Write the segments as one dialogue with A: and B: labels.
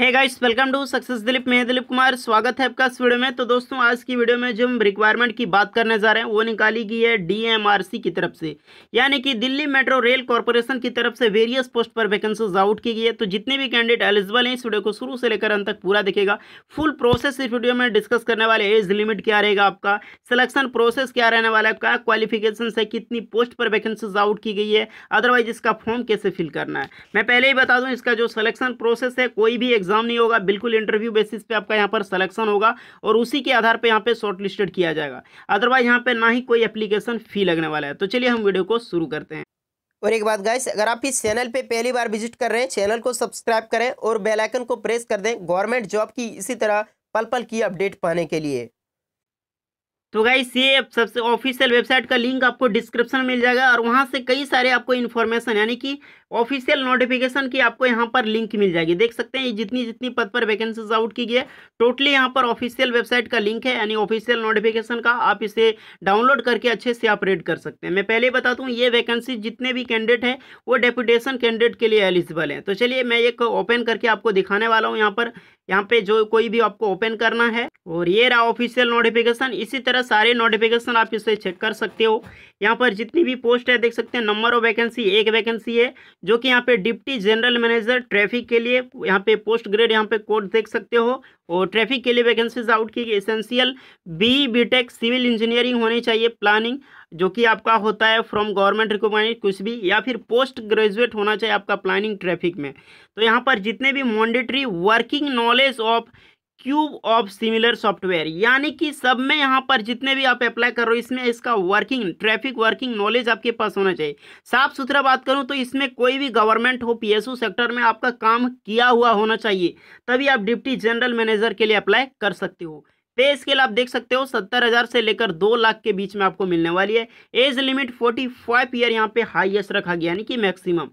A: है guys welcome to success Dilip मैं दिलीप कुमार स्वागत है आपका इस वीडियो में तो दोस्तों आज की वीडियो में जो हम रिक्वायरमेंट की बात करने जा रहे हैं वो निकाली गई है डीएमआरसी की तरफ से यानी कि दिल्ली मेट्रो रेल कॉरपोरेशन की तरफ से वेरियस पोस्ट पर वैकेंसीज आउट की गई है तो जितने भी कैंडिडेट एलिजिबल हैं इस वीडियो को शुरू से लेकर अंत तक पूरा देखेगा फुल प्रोसेस इस वीडियो में डिस्कस करने वाले एज लिमिट क्या रहेगा आपका सिलेक्शन प्रोसेस क्या रहने वाला है आपका क्वालिफिकेशन है कितनी पोस्ट पर वैकेंसीज आउट की गई है अदरवाइज इसका फॉर्म कैसे फिल करना है मैं पहले ही बता दूँ इसका जो सिलेक्शन प्रोसेस है कोई भी एग्जाम नहीं होगा बिल्कुल इंटरव्यू बेसिस पे आपका यहाँ पर सलेक्शन होगा और उसी के आधार पे यहाँ पे शॉर्ट लिस्टेड किया जाएगा अदरवाइज यहाँ पे ना ही कोई एप्लीकेशन फी लगने वाला है तो चलिए हम वीडियो को शुरू करते हैं और एक बात गाइस अगर आप इस चैनल पे पहली बार विजिट कर रहे हैं चैनल को सब्सक्राइब करें और बेलाइकन को प्रेस कर दें गवर्नमेंट जॉब की इसी तरह पल पल की अपडेट पाने के लिए तो गाइस ये सबसे ऑफिशियल वेबसाइट का लिंक आपको डिस्क्रिप्शन मिल जाएगा और वहाँ से कई सारे आपको इन्फॉर्मेशन यानी कि ऑफिशियल नोटिफिकेशन की आपको यहाँ पर लिंक मिल जाएगी देख सकते हैं जितनी जितनी पद पर वैकेंसीज आउट की गई है टोटली यहाँ पर ऑफिशियल वेबसाइट का लिंक है यानी ऑफिशियल नोटिफिकेशन का आप इसे डाउनलोड करके अच्छे से आप रेड कर सकते हैं मैं पहले बता दूँ ये वैकेंसी जितने भी कैंडिडेट हैं वो डेपुटेशन कैंडिडेट के लिए एलिजिबल हैं तो चलिए मैं एक ओपन करके आपको दिखाने वाला हूँ यहाँ पर यहाँ पे जो कोई भी आपको ओपन करना है और ये रहा ऑफिशियल नोटिफिकेशन इसी तरह सारे नोटिफिकेशन आप इसे चेक कर सकते हो यहाँ पर जितनी भी पोस्ट है देख सकते हैं नंबर ऑफ वैकेंसी एक वैकेंसी है जो कि यहाँ पे डिप्टी जनरल मैनेजर ट्रैफिक के लिए यहाँ पे पोस्ट ग्रेड यहाँ पे कोड देख सकते हो और ट्रैफिक के लिए वैकेंसीज आउट की गई essential B B civil engineering होनी चाहिए प्लानिंग जो कि आपका होता है फ्रॉम गवर्नमेंट रिक्वायरमेंट कुछ भी या फिर पोस्ट ग्रेजुएट होना चाहिए आपका प्लानिंग ट्रैफिक में तो यहाँ पर जितने भी mandatory working knowledge of cube of similar software यानी कि सब में यहाँ पर जितने भी आप अप्लाई कर रहे हो इसमें इसका वर्किंग ट्रैफिक वर्किंग नॉलेज आपके पास होना चाहिए साफ सुथरा बात करूँ तो इसमें कोई भी गवर्नमेंट हो पीएसयू सेक्टर में आपका काम किया हुआ होना चाहिए तभी आप डिप्टी जनरल मैनेजर के लिए अप्लाई कर सकते हो पे स्केल आप देख सकते हो सत्तर हज़ार से लेकर दो लाख के बीच में आपको मिलने वाली है age limit forty five year यहाँ पे हाईएस्ट रखा गया यानी कि मैक्सिमम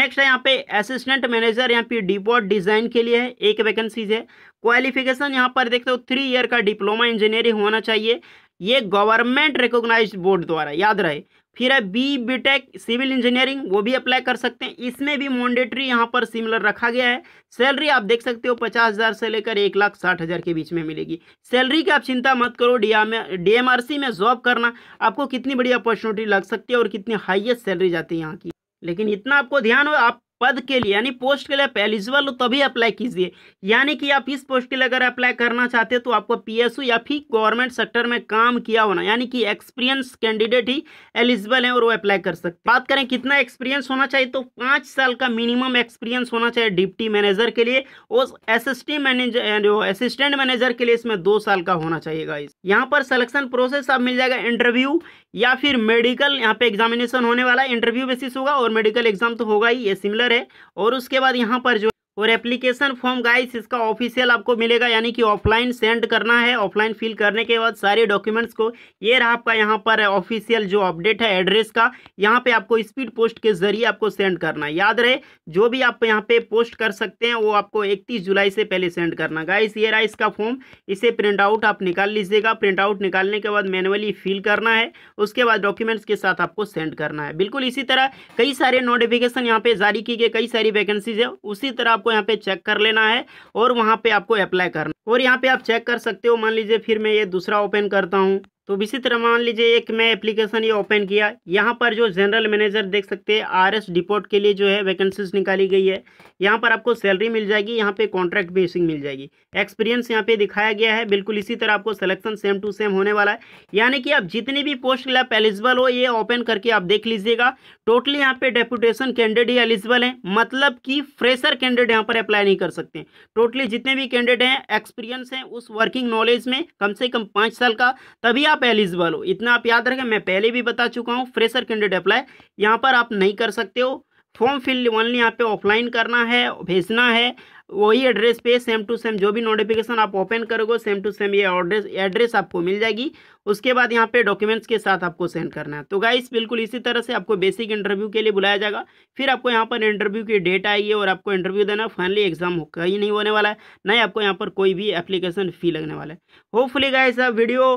A: नेक्स्ट है यहाँ पे असिस्टेंट मैनेजर यहाँ पे डिपोर्ट डिज़ाइन के लिए है एक वैकेंसीज है क्वालिफिकेशन यहाँ पर देखते हो थ्री ईयर का डिप्लोमा इंजीनियरिंग होना चाहिए ये गवर्नमेंट रिकोगनाइज बोर्ड द्वारा याद रहे फिर है बी बीटेक सिविल इंजीनियरिंग वो भी अप्लाई कर सकते हैं इसमें भी मॉन्डेटरी यहाँ पर सिमिलर रखा गया है सैलरी आप देख सकते हो पचास हज़ार से लेकर एक लाख साठ हज़ार के बीच में मिलेगी सैलरी की आप चिंता मत करो डी एम में जॉब करना आपको कितनी बड़ी अपॉर्चुनिटी लग सकती है और कितनी हाइएस्ट सैलरी जाती है यहाँ की लेकिन इतना आपको ध्यान हो आप पद के लिए यानी पोस्ट के लिए आप एलिजिबल हो तभी अप्लाई कीजिए यानी कि आप इस पोस्ट के लिए अगर अप्लाई करना चाहते हैं तो आपको पीएसयू या फिर गवर्नमेंट सेक्टर में काम किया होना यानी कि एक्सपीरियंस कैंडिडेट ही एलिजिबल है और वो अप्लाई कर सकते बात करें कितना एक्सपीरियंस होना चाहिए तो पाँच साल का मिनिमम एक्सपीरियंस होना चाहिए डिप्टी मैनेजर के लिए और एसिस्टी मैनेजर जो असिस्टेंट मैनेजर के लिए इसमें दो साल का होना चाहिए गाइस यहाँ पर सिलेक्शन प्रोसेस आप मिल जाएगा इंटरव्यू या फिर मेडिकल यहाँ पे एग्जामिनेशन होने वाला इंटरव्यू बेसिस होगा और मेडिकल एग्जाम तो होगा ही ये सिमिलर और उसके बाद यहाँ पर जो और एप्लीकेशन फॉर्म गाइस इसका ऑफिशियल आपको मिलेगा यानी कि ऑफलाइन सेंड करना है ऑफलाइन फिल करने के बाद सारे डॉक्यूमेंट्स को ये रहा आपका यहाँ पर ऑफिशियल जो अपडेट है एड्रेस का यहाँ पे आपको स्पीड पोस्ट के जरिए आपको सेंड करना है याद रहे जो भी आप यहाँ पे पोस्ट कर सकते हैं वो आपको इकतीस जुलाई से पहले सेंड करना गाइस ये रहा इसका फॉर्म इसे प्रिंट आउट आप निकाल लीजिएगा प्रिंट आउट निकालने के बाद मैनुअली फिल करना है उसके बाद डॉक्यूमेंट्स के साथ आपको सेंड करना है बिल्कुल इसी तरह कई सारे नोटिफिकेशन यहाँ पे जारी की गई कई सारी वैकेंसीज है उसी तरह आपको यहाँ पे चेक कर लेना है और वहाँ पे आपको अप्लाई करना और यहाँ पे आप चेक कर सकते हो मान लीजिए फिर मैं ये दूसरा ओपन करता हूँ तो इसी तरह मान लीजिए एक मैं एप्लीकेशन ये ओपन किया यहाँ पर जो जनरल मैनेजर देख सकते हैं आर एस डिपोर्ट के लिए जो है वैकेंसीज निकाली गई है यहाँ पर आपको सैलरी मिल जाएगी यहाँ पे कॉन्ट्रैक्ट बेसिंग मिल जाएगी एक्सपीरियंस यहाँ पे दिखाया गया है बिल्कुल इसी तरह आपको सिलेक्शन सेम टू सेम होने वाला है यानी कि आप जितनी भी पोस्ट लैप आप एलिजिबल हो ये ओपन करके आप देख लीजिएगा टोटली यहाँ पे डेपुटेशन कैंडिडेट एलिजिबल है मतलब कि फ्रेशर कैंडिडेट यहाँ पर अप्लाई नहीं कर सकते टोटली जितने भी कैंडिडेट हैं एक्सपीरियंस हैं उस वर्किंग नॉलेज में कम से कम पाँच साल का तभी आप एलिजिबल हो इतना आप याद रखें मैं पहले भी बता चुका हूँ फ्रेशर कैंडिडेट अप्लाई यहाँ पर आप नहीं कर सकते हो फॉर्म फिल ओनली यहाँ पे ऑफलाइन करना है भेजना है वही एड्रेस पे सेम टू सेम जो भी नोटिफिकेशन आप ओपन करोगे सेम टू सेम ये एड्रेस एड्रेस आपको मिल जाएगी उसके बाद यहाँ पे डॉक्यूमेंट्स के साथ आपको सेंड करना है तो गाइस बिल्कुल इसी तरह से आपको बेसिक इंटरव्यू के लिए बुलाया जाएगा फिर आपको यहाँ पर इंटरव्यू की डेट आएगी और आपको इंटरव्यू देना फाइनली एग्जाम कहीं नहीं होने वाला है ना ही आपको यहाँ पर कोई भी एप्लीकेशन फ़ी लगने वाला है होपफुली गाइस आप वीडियो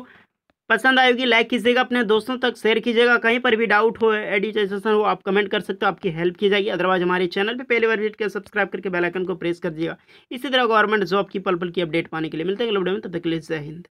A: पसंद आएगी लाइक कीजिएगा अपने दोस्तों तक शेयर कीजिएगा कहीं पर भी डाउट हो एडिटेशन हो आप कमेंट कर सकते हो आपकी हेल्प की जाएगी अदरवाइज हमारे चैनल पे पहले बार विजिट कर सब्सक्राइब करके बेलाइकन को प्रेस कर दीजिएगा इसी तरह गवर्नमेंट जॉब की पल पल की अपडेट पाने के लिए मिलते हैं तब तक के लिए जय हिंद